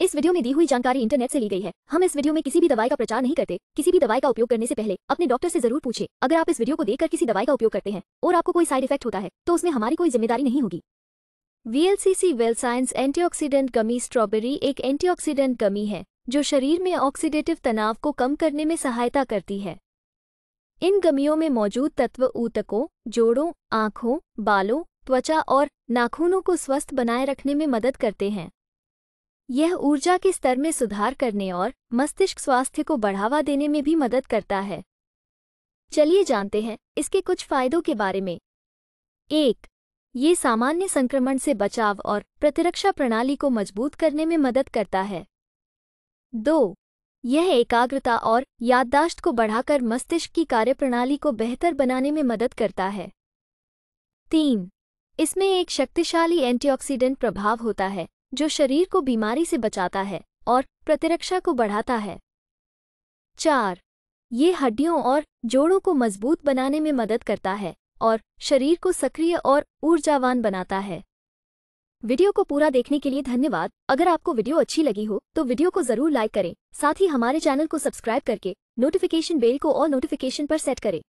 इस वीडियो में दी हुई जानकारी इंटरनेट से ली गई है हम इस वीडियो में किसी भी दवाई का प्रचार नहीं करते किसी भी दवाई का उपयोग करने से पहले अपने डॉक्टर से जरूर पूछे अगर आप इस वीडियो को देखकर किसी दवाई का उपयोग करते हैं और आपको कोई साइड इफेक्ट होता है तो उसमें हमारी कोई जिम्मेदारी नहीं होगी VLCC well science anti gummy strawberry एक एंटी गमी है जो शरीर में ऑक्सीडेटिव तनाव को कम करने में सहायता करती है इन गमियों में मौजूद तत्व ऊतकों जोड़ों आँखों बालों त्वचा और नाखूनों को स्वस्थ बनाए रखने में मदद करते हैं यह ऊर्जा के स्तर में सुधार करने और मस्तिष्क स्वास्थ्य को बढ़ावा देने में भी मदद करता है चलिए जानते हैं इसके कुछ फायदों के बारे में एक ये सामान्य संक्रमण से बचाव और प्रतिरक्षा प्रणाली को मजबूत करने में मदद करता है दो यह एकाग्रता और याददाश्त को बढ़ाकर मस्तिष्क की कार्यप्रणाली को बेहतर बनाने में मदद करता है तीन इसमें एक शक्तिशाली एंटीऑक्सीडेंट प्रभाव होता है जो शरीर को बीमारी से बचाता है और प्रतिरक्षा को बढ़ाता है चार ये हड्डियों और जोड़ों को मजबूत बनाने में मदद करता है और शरीर को सक्रिय और ऊर्जावान बनाता है वीडियो को पूरा देखने के लिए धन्यवाद अगर आपको वीडियो अच्छी लगी हो तो वीडियो को जरूर लाइक करें साथ ही हमारे चैनल को सब्सक्राइब करके नोटिफिकेशन बेल को और नोटिफिकेशन पर सेट करें